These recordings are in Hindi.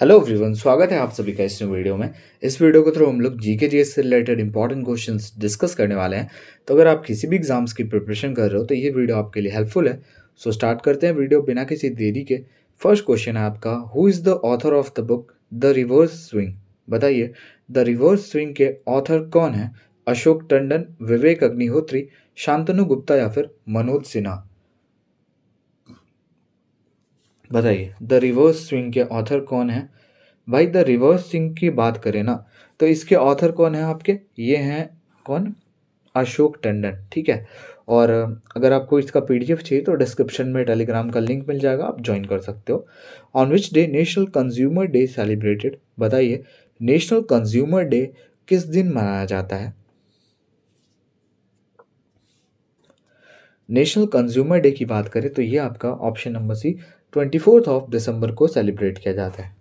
हेलो एवरीवन स्वागत है आप सभी का इस वीडियो में इस वीडियो के थ्रू हम लोग जीके जीएस से रिलेटेड इंपॉर्टेंट क्वेश्चंस डिस्कस करने वाले हैं तो अगर आप किसी भी एग्जाम्स की प्रिपरेशन कर रहे हो तो ये वीडियो आपके लिए हेल्पफुल है सो so, स्टार्ट करते हैं वीडियो बिना किसी देरी के फर्स्ट क्वेश्चन है आपका who is the author of the book the reverse swing बताइए द रिवर्स स्विंग के ऑथर कौन है अशोक टंडन विवेक अग्निहोत्री शांतनु गुप्ता या फिर मनोज सिन्हा बताइए द रिवर्स स्विंग के ऑथर कौन है भाई द रिवर्स स्विंग की बात करें ना तो इसके ऑथर कौन है आपके ये हैं कौन अशोक टंडन ठीक है और अगर आपको इसका पी चाहिए तो डिस्क्रिप्शन में टेलीग्राम का लिंक मिल जाएगा आप ज्वाइन कर सकते हो on which day national consumer day celebrated बताइए नेशनल कंज्यूमर डे किस दिन मनाया जाता है नेशनल कंज्यूमर डे की बात करें तो ये आपका option number C twenty fourth of December को सेलिब्रेट किया जाता है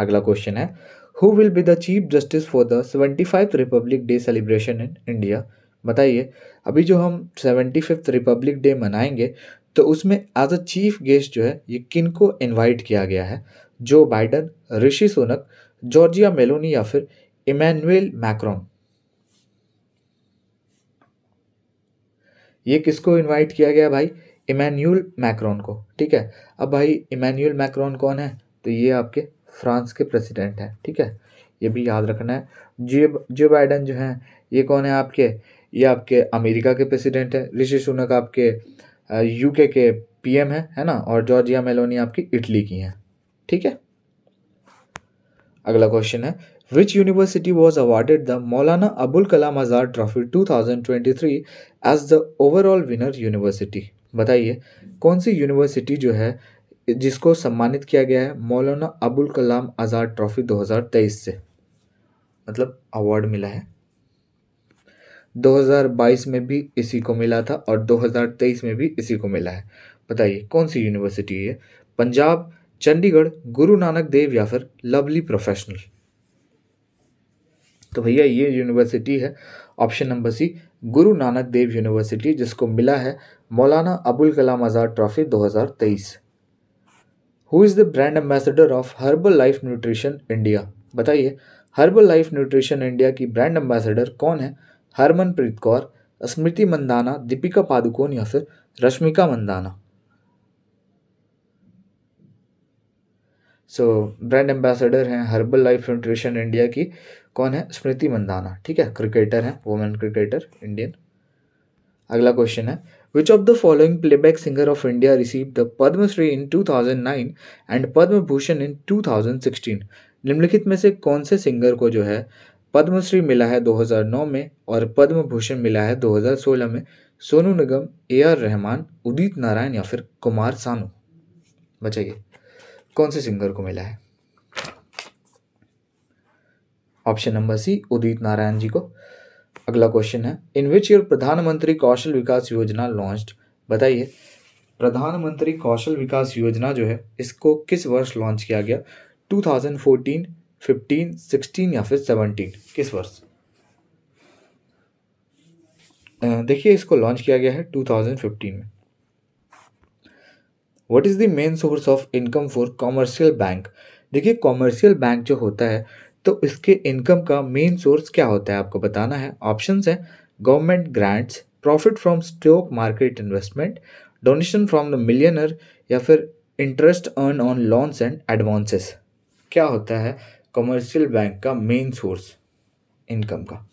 अगला क्वेश्चन है who will be the chief justice for the seventy five republic day celebration in India बताइए अभी जो हम सेवेंटी फिफ्थ रिपब्लिक डे मनाएंगे तो उसमें एज अ चीफ गेस्ट जो है ये किन को इन्वाइट किया गया है जो Biden Rishi Sunak Georgia Meloni या फिर इमैनुअल मैक्रोन ये किसको इनवाइट किया गया भाई इमैन्यूल मैक्रोन को ठीक है अब भाई इमैनुअल मैक्रोन कौन है तो ये आपके फ्रांस के प्रेसिडेंट हैं ठीक है ये भी याद रखना है जो जो बाइडन जो हैं ये कौन है आपके ये आपके अमेरिका के प्रेसिडेंट हैं ऋषि सुनक आपके यूके के पीएम हैं है ना और जॉर्जिया मेलोनी आपकी इटली की हैं ठीक है अगला क्वेश्चन है which university was awarded the Maulana Abul Kalam Azad trophy two thousand twenty three as the overall winner university बताइए कौन सी यूनिवर्सिटी जो है जिसको सम्मानित किया गया है मौलाना अबुल कलाम आज़ाद ट्रॉफी 2023 से मतलब अवार्ड मिला है 2022 में भी इसी को मिला था और 2023 में भी इसी को मिला है बताइए कौन सी यूनिवर्सिटी है पंजाब चंडीगढ़ गुरु नानक देव या फिर लवली प्रोफेशनल तो भैया ये यूनिवर्सिटी है ऑप्शन नंबर सी गुरु नानक देव यूनिवर्सिटी जिसको मिला है Maulana Abul Kalam Azad trophy 2023 who is the brand ambassador of Herbalife nutrition India बताइए हर्बल लाइफ न्यूट्रिशन इंडिया की ब्रांड एम्बेसडर कौन है हरमनप्रीत कौर स्मृति मंदाना दीपिका पादुकोण या फिर Rashmika Mandanna so brand ambassador हैं हर्बल लाइफ न्यूट्रिशन इंडिया की कौन है स्मृति मंदाना ठीक है क्रिकेटर हैं वुमेन क्रिकेटर इंडियन अगला क्वेश्चन है Which of the following playback singer of India received the Padma Shri in 2009 and Padma Bhushan in 2016? निम्नलिखित में से कौन से सिंगर को जो है पद्मश्री मिला है 2009 में और पद्म भूषण मिला है 2016 में सोनू निगम ए आर रहमान उदित नारायण या फिर कुमार सानू बचाइए कौन से सिंगर को मिला है option number C Udit Narayan ji को अगला क्वेश्चन है इन विच योर प्रधानमंत्री कौशल विकास योजना लॉन्च बताइए प्रधानमंत्री कौशल विकास योजना जो है इसको किस वर्ष लॉन्च किया गया 2014, 15, 16 या फिर 17 किस वर्ष देखिए इसको लॉन्च किया गया है 2015 में what is the main source of income for commercial bank देखिए कॉमर्शियल बैंक जो होता है तो इसके इनकम का मेन सोर्स क्या होता है आपको बताना है ऑप्शंस है government grants profit from stock market investment donation from the millionaire या फिर interest earn on loans and advances क्या होता है कमर्शियल बैंक का मेन सोर्स इनकम का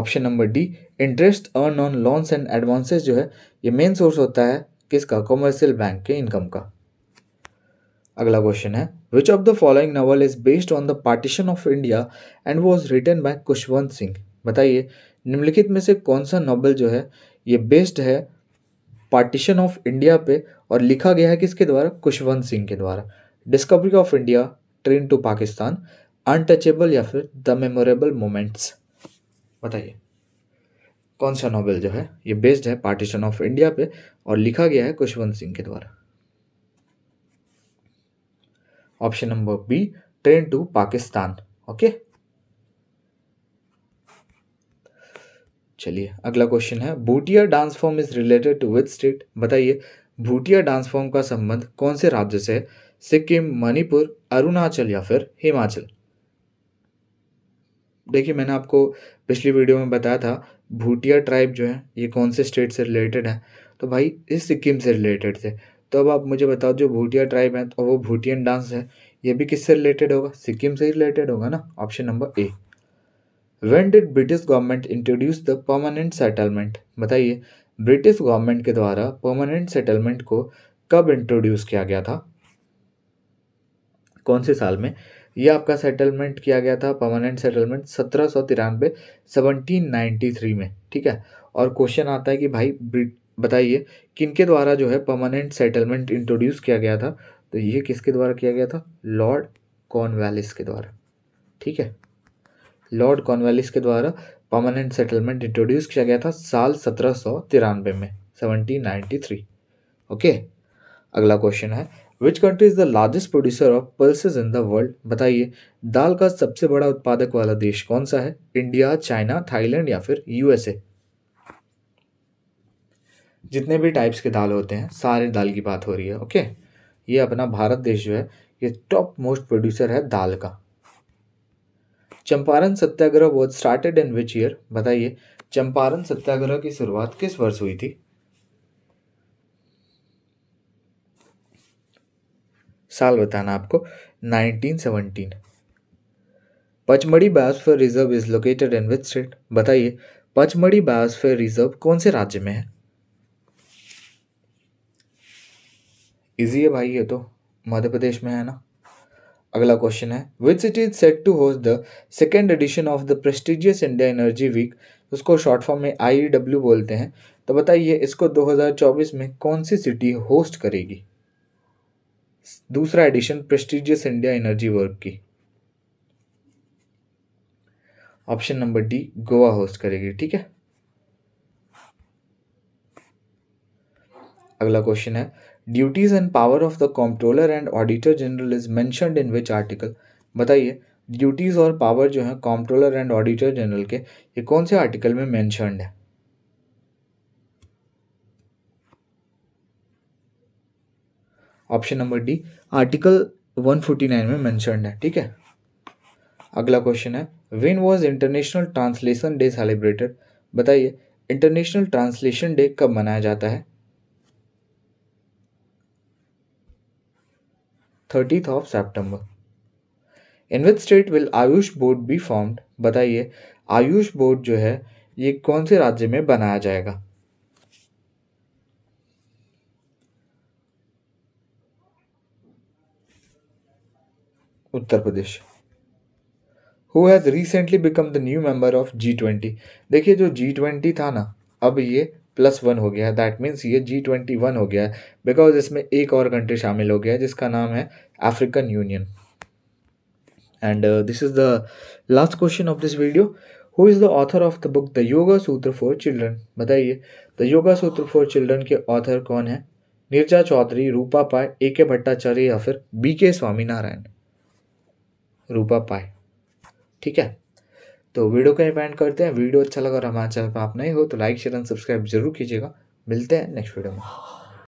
option number D interest earn on loans and advances जो है ये मेन सोर्स होता है किसका कमर्शियल बैंक के इनकम का अगला क्वेश्चन है which of the following novel is based on the partition of India and was written by Khushwant Singh बताइए निम्नलिखित में से कौन सा नावल जो है ये बेस्ड है पार्टीशन ऑफ इंडिया पे और लिखा गया है किसके द्वारा कुशवंत सिंह के द्वारा Discovery of India train to Pakistan untouchable या फिर द मेमोरेबल मोमेंट्स बताइए कौन सा नॉवल जो है ये बेस्ड है पार्टीशन ऑफ इंडिया पे और लिखा गया है कुशवंत सिंह के द्वारा option number B train to Pakistan okay चलिए अगला क्वेश्चन है Bhutia dance form is related to with state बताइए भूटिया डांस फॉर्म का संबंध कौन से राज्य से है सिक्किम मणिपुर अरुणाचल या फिर हिमाचल देखिए मैंने आपको पिछली वीडियो में बताया था भूटिया ट्राइब जो है ये कौन से स्टेट से रिलेटेड है तो भाई इस सिक्किम से रिलेटेड थे तो अब आप मुझे बताओ जो भूटिया ट्राइब है तो वो भूटियन डांस है ये भी किससे रिलेटेड होगा सिक्किम से ही रिलेटेड होगा ना option number A when did British government introduce the permanent settlement बताइए ब्रिटिश गवर्नमेंट के द्वारा परमानेंट सेटलमेंट को कब इंट्रोड्यूस किया गया था कौन से साल में यह आपका सेटलमेंट किया गया था परमानेंट सेटलमेंट सत्रह सौ तिरानवे सेवनटीन नाइन्टी थ्री में ठीक है और क्वेश्चन आता है कि भाई बताइए किनके द्वारा जो है परमानेंट सेटलमेंट इंट्रोड्यूस किया गया था तो ये किसके द्वारा किया गया था लॉर्ड कॉर्नवैलिस के द्वारा ठीक है लॉर्ड कॉर्नवैलिस के द्वारा परमानेंट सेटलमेंट इंट्रोड्यूस किया गया था साल सत्रह सौ तिरानवे में सेवनटीन नाइन्टी थ्री ओके अगला क्वेश्चन है which country is the largest producer of pulses in the world बताइए दाल का सबसे बड़ा उत्पादक वाला देश कौन सा है इंडिया चाइना थाईलैंड या फिर यूएसए जितने भी टाइप्स के दाल होते हैं सारे दाल की बात हो रही है ओके ये अपना भारत देश जो है ये टॉप मोस्ट प्रोड्यूसर है दाल का Champaran Satyagraha was started in which year बताइए चंपारण सत्याग्रह की शुरुआत किस वर्ष हुई थी साल बताना आपको 1917 Pachmarhi biosphere reserve is located in which state बताइए पचमढ़ी बायोस्फीयर रिजर्व कौन से राज्य में है इजी है भाई ये तो मध्य प्रदेश में है ना अगला क्वेश्चन है which city is set to host the second edition of the prestigious India energy week उसको शॉर्ट फॉर्म में आई डब्ल्यू e बोलते हैं तो बताइए इसको 2024 में कौन सी सिटी होस्ट करेगी दूसरा edition prestigious India energy work की option number D Goa host करेगी ठीक है अगला क्वेश्चन है duties and power of the comptroller and auditor general is mentioned in which article बताइए ड्यूटीज़ और पावर जो है कॉम्प्ट्रोलर एंड ऑडिटर जनरल के ये कौन से आर्टिकल में मैंशनड है ऑप्शन नंबर डी आर्टिकल 149 में मैंशनड है ठीक है अगला क्वेश्चन है when was international translation day celebrated बताइए इंटरनेशनल ट्रांसलेशन डे कब मनाया जाता है thirtieth of September in which state will AYUSH board be formed बताइए आयुष बोर्ड जो है ये कौन से राज्य में बनाया जाएगा Uttar Pradesh who has recently become the new member of G twenty देखिए जो जी ट्वेंटी था ना अब ये प्लस वन हो गया है दैट मीन्स ये जी ट्वेंटी वन हो गया है बिकॉज इसमें एक और कंट्री शामिल हो गया है जिसका नाम है African Union and this is the last question of this video who is the author of the book the yoga sutra for children बताइए the yoga sutra for children के ऑथर कौन है नीरजा चौधरी रूपा पाय ए के भट्टाचार्य या फिर बी के स्वामीनारायण रूपा पाय ठीक है तो वीडियो का एंड करते हैं वीडियो अच्छा लगा और हमारे चैनल पर आप नहीं हो तो लाइक शेयर एंड सब्सक्राइब जरूर कीजिएगा मिलते हैं नेक्स्ट वीडियो में